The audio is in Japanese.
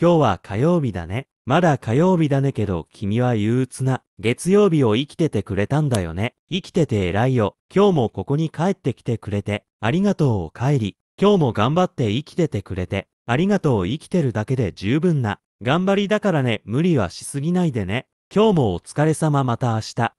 今日は火曜日だね。まだ火曜日だねけど君は憂鬱な。月曜日を生きててくれたんだよね。生きてて偉いよ。今日もここに帰ってきてくれて。ありがとうお帰り。今日も頑張って生きててくれて。ありがとう生きてるだけで十分な。頑張りだからね、無理はしすぎないでね。今日もお疲れ様また明日。